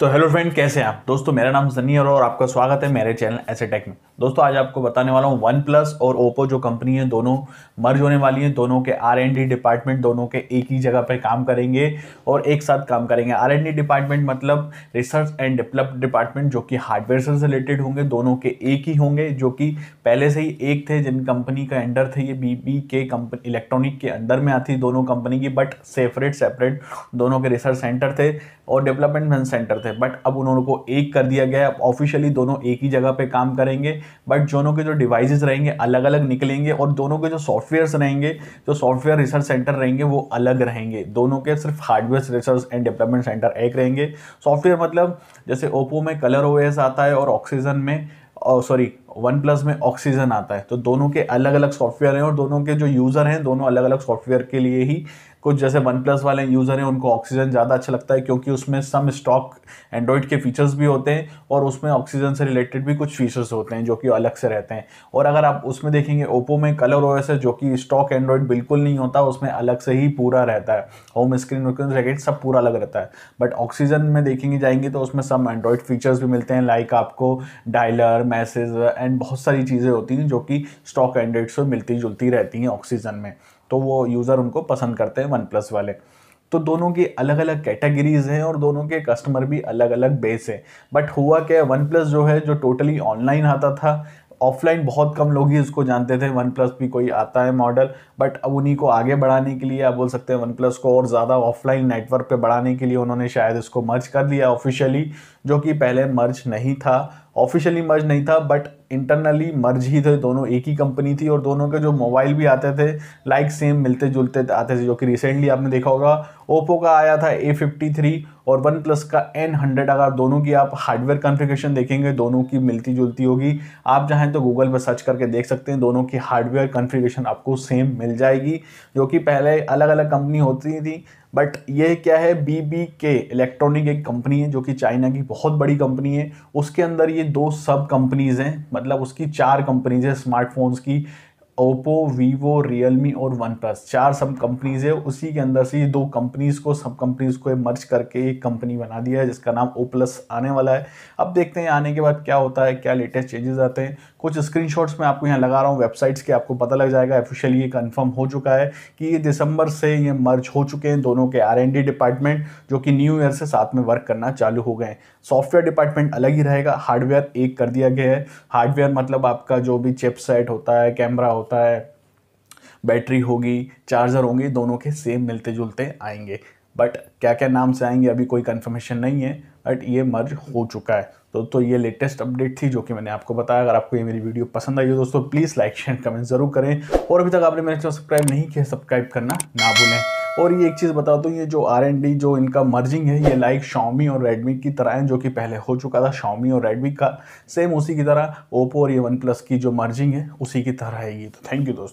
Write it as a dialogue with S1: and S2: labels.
S1: तो hello friend कैसे हैं आप दोस्तों मेरा नाम सनी और आपका स्वागत है मेरे चैनल ऐसे टेक में दोस्तों आज आपको बताने वाला हूँ वन प्लस और ओप्पो जो कंपनी है दोनों मर्ज होने वाली हैं दोनों के आर एंड डी डिपार्टमेंट दोनों के एक ही जगह पर काम करेंगे और एक साथ काम करेंगे आर एंड डी डिपार्टमेंट मतलब रिसर्च एंड डेवलप डिपार्टमेंट जो कि हार्डवेयर से रिलेटेड होंगे दोनों के एक ही होंगे जो कि पहले से ही एक थे जिन कंपनी का अंडर थे ये B B K company electronic के अंदर में आती दोनों कंपनी की बट सेपरेट सेपरेट दोनों के रिसर्च सेंटर थे और डेवलपमेंट सेंटर थे बट अब उन लोगों को एक कर दिया गया है ऑफिशियली दोनों एक ही जगह पे काम करेंगे बट दोनों के जो डिवाइसेस रहेंगे अलग अलग निकलेंगे और दोनों के जो सॉफ्टवेयर्स रहेंगे जो सॉफ्टवेयर रिसर्च सेंटर रहेंगे वो अलग रहेंगे दोनों के सिर्फ hardware research and development centre एक रहेंगे सॉफ्टवेयर मतलब जैसे ओप्पो में कलर ओ आता है और ऑक्सीजन में सॉरी वन प्लस में ऑक्सीजन आता है तो दोनों के अलग अलग सॉफ्टवेयर हैं और दोनों के जो यूज़र हैं दोनों अलग अलग सॉफ्टवेयर के लिए ही कुछ जैसे वन प्लस वाले यूज़र हैं उनको ऑक्सीजन ज़्यादा अच्छा लगता है क्योंकि उसमें सम स्टॉक एंड्रॉयड के फीचर्स भी होते हैं और उसमें ऑक्सीजन से रिलेटेड भी कुछ फीचर्स होते हैं जो कि अलग से रहते हैं और अगर आप उसमें देखेंगे ओप्पो में कलर ओएस है जो कि स्टॉक एंड्रॉयड बिल्कुल नहीं होता उसमें अलग से ही पूरा रहता है होम स्क्रीन वक्रीन रैकेट सब पूरा अलग रहता है बट ऑक्सीजन में देखेंगे जाएंगे तो उसमें सम एंड्रॉयड फीचर्स भी मिलते हैं लाइक आपको डायलर मैसेज एंड बहुत सारी चीज़ें होती हैं जो कि स्टॉक कैंडिडेट्स में मिलती जुलती रहती हैं ऑक्सीजन में तो वो यूज़र उनको पसंद करते हैं वन प्लस वाले तो दोनों की अलग अलग कैटेगरीज हैं और दोनों के कस्टमर भी अलग अलग बेस हैं बट हुआ क्या है वन प्लस जो है जो टोटली ऑनलाइन आता था ऑफलाइन बहुत कम लोग ही इसको जानते थे वन प्लस भी कोई आता है मॉडल बट अब उन्हीं को आगे बढ़ाने के लिए आप बोल सकते हैं वन प्लस को और ज़्यादा ऑफलाइन नेटवर्क पे बढ़ाने के लिए उन्होंने शायद इसको मर्ज कर लिया ऑफिशियली जो कि पहले मर्ज नहीं था ऑफिशियली मर्ज नहीं था बट इंटरनली मर्ज ही थे दोनों एक ही कंपनी थी और दोनों के जो मोबाइल भी आते थे लाइक सेम मिलते जुलते आते थे जो कि रिसेंटली आपने देखा होगा ओप्पो का आया था ए फिफ्टी थ्री और वन प्लस का एन हंड्रेड अगर दोनों की आप हार्डवेयर कॉन्फ़िगरेशन देखेंगे दोनों की मिलती जुलती होगी आप चाहें तो गूगल पर सर्च करके देख सकते हैं दोनों की हार्डवेयर कॉन्फ़िगरेशन आपको सेम मिल जाएगी जो कि पहले अलग अलग कंपनी होती थी बट ये क्या है बी बी के इलेक्ट्रॉनिक एक कंपनी है जो कि चाइना की बहुत बड़ी कंपनी है उसके अंदर ये दो सब कंपनीज़ हैं मतलब उसकी चार कंपनीज़ हैं स्मार्टफोन्स की ओप्पो वीवो रियलमी और वन प्लस चार सब कंपनीज है उसी के अंदर से ये दो कंपनीज को सब कंपनीज को मर्ज करके एक कंपनी बना दिया है जिसका नाम ओ प्लस आने वाला है अब देखते हैं आने के बाद क्या होता है क्या लेटेस्ट चेंजेस आते हैं कुछ स्क्रीनशॉट्स मैं आपको यहाँ लगा रहा हूँ वेबसाइट्स के आपको पता लग जाएगा ऑफिशियली ये कन्फर्म हो चुका है कि ये दिसंबर से ये मर्ज हो चुके हैं दोनों के आर डिपार्टमेंट जो कि न्यू ईयर से साथ में वर्क करना चालू हो गए सॉफ्टवेयर डिपार्टमेंट अलग ही रहेगा हार्डवेयर एक कर दिया गया है हार्डवेयर मतलब आपका जो भी चिपसेट होता है कैमरा होता है बैटरी होगी चार्जर होंगे दोनों के सेम मिलते जुलते आएंगे बट क्या क्या नाम से आएंगे अभी कोई कन्फर्मेशन नहीं है बट ये मर्ज हो चुका है तो तो ये लेटेस्ट अपडेट थी जो कि मैंने आपको बताया अगर आपको ये मेरी वीडियो पसंद आई हो दोस्तों प्लीज़ लाइक शेयर कमेंट ज़रूर करें और अभी तक आपने मेरे चैनल सब्सक्राइब नहीं किया सब्सक्राइब करना ना भूलें और ये एक चीज़ बता दूँ तो ये जो आर एंड डी जो इनका मर्जिंग है ये लाइक शॉमी और रेडमी की तरह है जो कि पहले हो चुका था शाओमी और रेडमी का सेम उसी की तरह ओप्पो और ये वन प्लस की जो मर्जिंग है उसी की तरह है ये तो थैंक यू दोस्तों